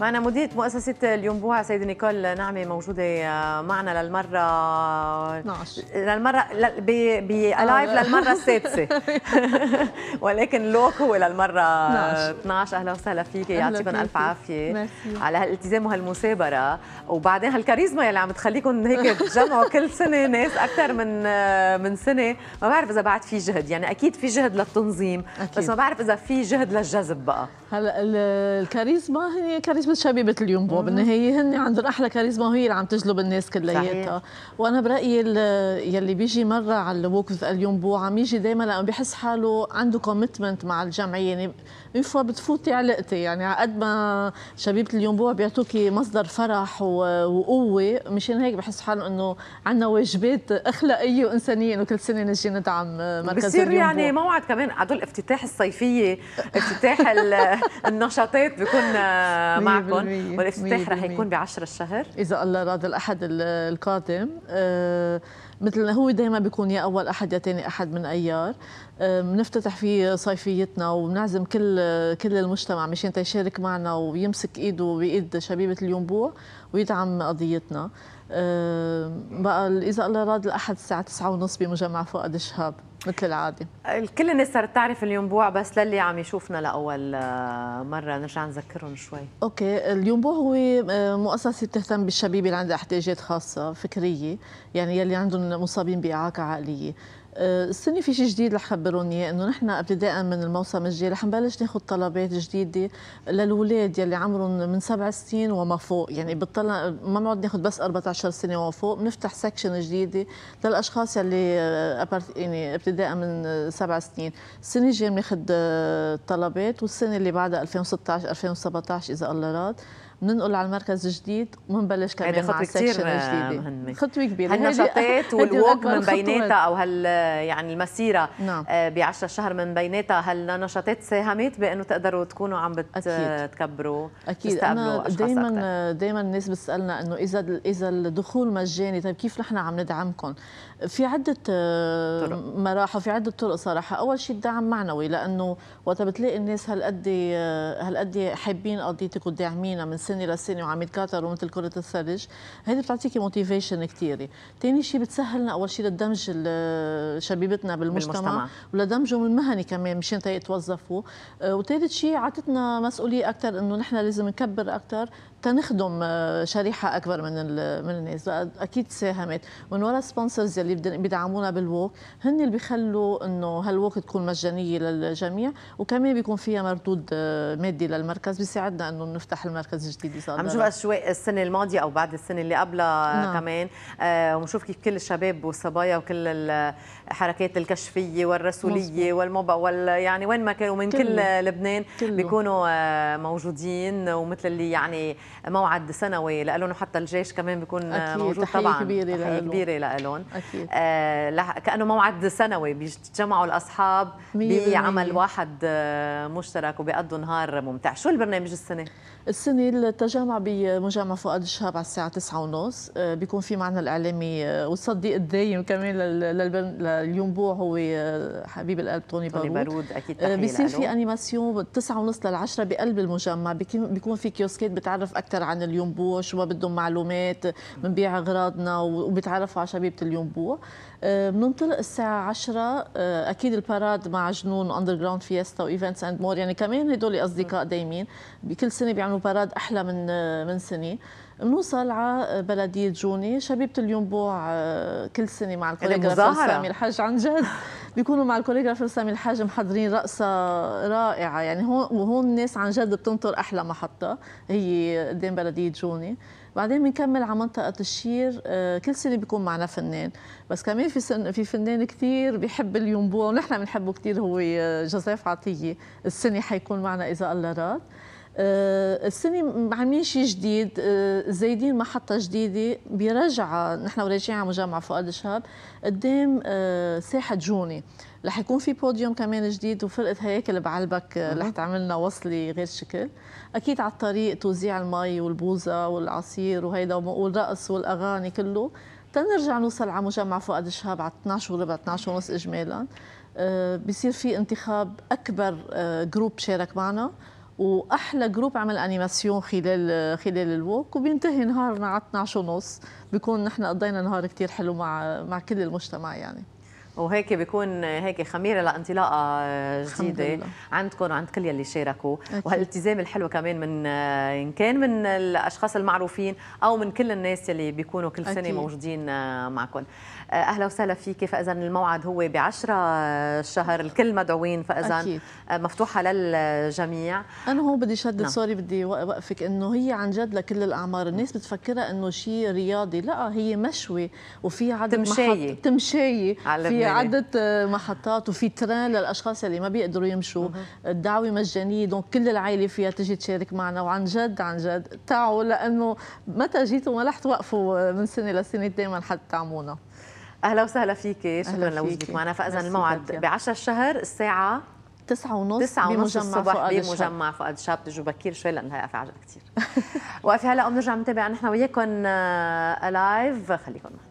معنا مديرة مؤسسة اليوم سيدة نيكول نعمة موجودة آه، معنا للمرة 12 للمرة بألايف آه. للمرة السادسة ولكن لوك هو للمرة 12 أهلا وسهلا فيك يعطيكم ألف عافية مرسي. على هالالتزام وهالمثابرة وبعدين هالكاريزما اللي عم تخليكم هيك تجمعوا كل سنة ناس أكثر من آه، من سنة ما بعرف إذا بعد في جهد يعني أكيد في جهد للتنظيم أكيد. بس ما بعرف إذا في جهد للجذب بقى هلا الكاريزما هي كاريزما مثل شبيبه اليوم بو بالنهايه هن عندهم احلى كاريزما وهي اللي عم تجلب الناس كلياتها وانا برايي يلي بيجي مره على الوقف اليوم بو عم يجي دائما لانه بحس حاله عنده كوميتمنت مع الجمعيه يعني اون فوا بتفوتي علقتي يعني على قد ما شبيبه الينبوع بيعطوكي مصدر فرح وقوه مشان هيك بحس حالي انه عندنا واجبات اخلاقيه وانسانيه انه كل سنه نجي ندعم مركز بصير يعني موعد كمان هدول افتتاح الصيفيه افتتاح النشاطات بيكون آه، معكم والافتتاح رح يكون ب 10 الشهر اذا الله راد الاحد القادم أه مثل هو دائما بيكون يا اول احد يا ثاني احد من ايار بنفتتح فيه صيفيتنا وبنعزم كل كل المجتمع مشان تيشارك معنا ويمسك ايده بايد شبيبه الينبوع ويدعم قضيتنا بقى اذا الله راد الاحد الساعه 9:30 بمجمع فؤاد الشهاب مثل العاده الكل الناس صارت تعرف الينبوع بس للي عم يشوفنا لاول آه، مره نرجع نذكرهم شوي اوكي الينبوع هو آه، مؤسسه تهتم بالشبيبه اللي عندها احتياجات خاصه فكريه يعني يلي عندهم مصابين باعاقه عقليه السنة في شيء جديد رح خبروني اياه انه نحن ابتداء من الموسم الجاي رح نبلش ناخذ طلبات جديده للاولاد يلي عمرهم من سبع سنين وما فوق، يعني بتطلع ما بنقعد ناخذ بس 14 سنه وما فوق، بنفتح سكشن جديده للاشخاص يلي يعني ابتداء من سبع سنين، السنه الجايه بناخذ طلبات والسنه اللي بعدها 2016 2017 اذا الله راد، بننقل على المركز الجديد وبنبلش كمان مع كتير مهمة خطوة كبيرة هالنشاطات والووك من بيناتها أو هال يعني المسيرة نعم. آه، ب 10 شهر من بيناتها هالنشاطات ساهمت بأنه تقدروا تكونوا عم بتكبروا أكيد, أكيد. أنا دائما دائما الناس بتسألنا إنه إذا إذا الدخول مجاني طيب كيف نحن عم ندعمكم؟ في عدة آه، طرق. مراحل في عدة طرق صراحة أول شيء الدعم معنوي لأنه وقت بتلاقي الناس هالقد آه، هالقد حابين قضيتك وداعمينها من سنه لسنه وعم يتكاثروا مثل كره الثلج هيدي بتعطيكي موتيفيشن كثيره ثاني شيء بتسهلنا اول شيء لدمج شبيبتنا بالمجتمع, بالمجتمع. ولدمجهم المهني كمان مشان يتوظفوا آه، وثالث شيء عطتنا مسؤوليه اكثر انه نحن لازم نكبر اكثر تنخدم آه، شريحه اكبر من من الناس اكيد ساهمت من وراء سبونسرز اللي بيدعمونا بالووك هن اللي بيخلوا انه هالووك تكون مجانيه للجميع وكمان بيكون فيها مردود آه، مادي للمركز بيساعدنا انه نفتح المركز جديد جديد عم نشوف اسواق السنه الماضيه او بعد السنه اللي قبلها نعم. كمان آه ونشوف كيف كل الشباب والصبايا وكل الحركات الكشفيه والرسوليه والموبا وال يعني وين ما كانوا من كله. كل لبنان كله. بيكونوا آه موجودين ومثل اللي يعني موعد سنوي لالهم وحتى الجيش كمان بيكون آه، أكيد. موجود تحية طبعا كبيرة تحية كبيره لالهم اكيد آه كانه موعد سنوي بيتجمعوا الاصحاب بعمل واحد آه، مشترك وبيقضوا نهار ممتع شو البرنامج السنه السنه التجمع بمجمع فؤاد الشهاب على الساعه 9:30 آه، بيكون في معنا الاعلامي آه، والصديق الدايم كمان للينبوع هو آه، حبيب القلب توني بارود, بارود اكيد بيصير في انيماسيون 9:30 لل 10 بقلب المجمع بيكون في كيوسكات بتعرف اكثر عن الينبوع شو ما بدهم معلومات بنبيع اغراضنا وبتعرفوا على شبيبه الينبوع بننطلق الساعه 10 اكيد الباراد مع جنون اندر جراوند فيستا وايفنتس اند مور يعني كمان هدول اصدقاء دايمين بكل سنه بيعملوا مباراة احلى من من سنه بنوصل على بلديه جوني شبيبه الينبوع آه، كل سنه مع الكوليغرافر سامي الحاج عن جد بيكونوا مع الكوليغرافر سامي الحاج محضرين رقصه رائعه يعني هون وهون الناس عن جد بتنطر احلى محطه هي قدام بلديه جوني بعدين بنكمل على منطقه الشير آه، كل سنه بيكون معنا فنان بس كمان في سن في فنان كثير بيحب الينبوع ونحن بنحبه كثير هو آه، جوزيف عطيه السنه حيكون معنا اذا الله راد آه، السنة عاملين شيء جديد آه، زايدين محطة جديدة برجعة نحن وراجعين على مجمع فؤاد الشهاب قدام آه، ساحة جوني رح يكون في بوديوم كمان جديد وفرقة هياكل بعلبك رح تعمل لنا وصلة غير شكل أكيد على الطريق توزيع المي والبوزة والعصير وهيدا والرقص والأغاني كله تنرجع نوصل على مجمع فؤاد الشهاب على 12 وربع 12 ونص إجمالا بصير في انتخاب أكبر جروب شارك معنا واحلى جروب عمل انيماسيون خلال خلال الووك وبينتهي نهارنا على 12 ونص بكون نحن قضينا نهار كثير حلو مع مع كل المجتمع يعني وهيك بيكون هيك خميره لانطلاقه آه، جديده عندكم وعند كل يلي شاركوا وهالالتزام الحلو كمان من آه، ان كان من الاشخاص المعروفين او من كل الناس يلي بيكونوا كل سنه أكيد. موجودين آه، معكم اهلا وسهلا فيكي فاذا الموعد هو ب 10 الشهر الكل مدعوين فاذا مفتوحه للجميع انا هون بدي شدد نعم. سوري بدي وقفك انه هي عن جد لكل الاعمار الناس بتفكرها انه شيء رياضي لا هي مشوي وفي عدد تمشايه تمشايه فيها يعني. عده محطات وفي تران للاشخاص اللي ما بيقدروا يمشوا الدعوه مجانيه دونك كل العائله فيها تجي تشارك معنا وعن جد عن جد تعوا لانه متى جيتوا ما رح توقفوا من سنه لسنه دائما حتى تعمونا اهلا وسهلا فيك شكرا لوجودك معنا فاذا الموعد ب 10 الشهر الساعه تسعة ونص تسعة ونص الصبح بمجمع فؤاد شاب تجوا بكير شوي لانها قافة عجل كثير وقفي هلا وبنرجع نتابع نحن وياكم لايف آه، خليكم معنا